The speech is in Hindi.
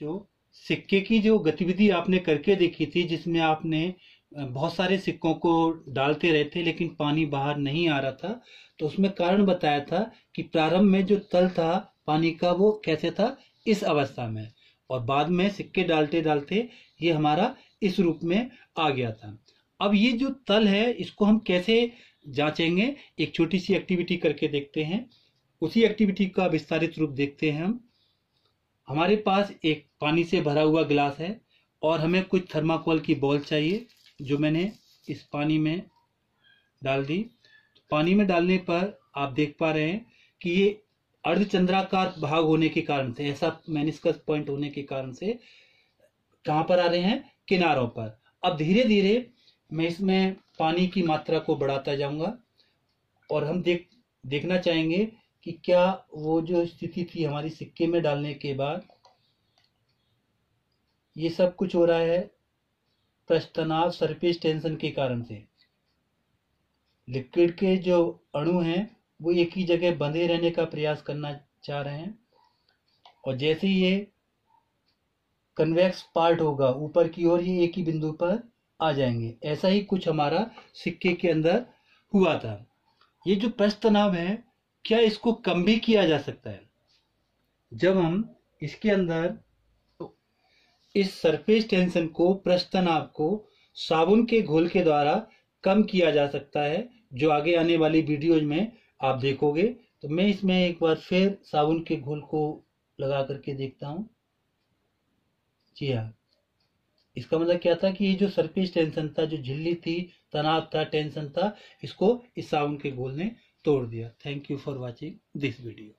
जो सिक्के की जो गतिविधि आपने करके देखी थी जिसमें आपने बहुत सारे सिक्कों को डालते रहे थे लेकिन पानी बाहर नहीं आ रहा था तो उसमें कारण बताया था कि प्रारंभ में जो तल था पानी का वो कैसे था इस अवस्था में और बाद में सिक्के डालते डालते ये हमारा इस रूप में आ गया था अब ये जो तल है इसको हम कैसे जांचेंगे एक छोटी सी एक्टिविटी करके देखते हैं उसी एक्टिविटी का विस्तारित रूप देखते हैं हम हमारे पास एक पानी से भरा हुआ गिलास है और हमें कुछ थर्माकोल की बॉल चाहिए जो मैंने इस पानी में डाल दी तो पानी में डालने पर आप देख पा रहे हैं कि ये अर्धचंद्राकार भाग होने के कारण से ऐसा मैनिस्कस पॉइंट होने के कारण से कहाँ पर आ रहे हैं किनारों पर अब धीरे धीरे मैं इसमें पानी की मात्रा को बढ़ाता जाऊंगा और हम देख देखना चाहेंगे कि क्या वो जो स्थिति थी हमारी सिक्के में डालने के बाद ये सब कुछ हो रहा है प्रस्तनाव सरफेस टेंशन के कारण से लिक्विड के जो अणु हैं वो एक ही जगह बंधे रहने का प्रयास करना चाह रहे हैं और जैसे ये कन्वेक्स पार्ट होगा ऊपर की ओर ये एक ही बिंदु पर आ जाएंगे ऐसा ही कुछ हमारा सिक्के के अंदर हुआ था ये जो तनाव है क्या इसको कम भी किया जा सकता है जब हम इसके अंदर इस सरफेस टेंशन को प्रस्तन आपको को साबुन के घोल के द्वारा कम किया जा सकता है जो आगे आने वाली वीडियोज में आप देखोगे तो मैं इसमें एक बार फिर साबुन के घोल को लगा करके देखता हूं जी हाँ इसका मतलब क्या था कि ये जो सरफेस टेंशन था जो झिल्ली थी तनाव था टेंशन था इसको इस साउंड के गोल ने तोड़ दिया thank you for watching this video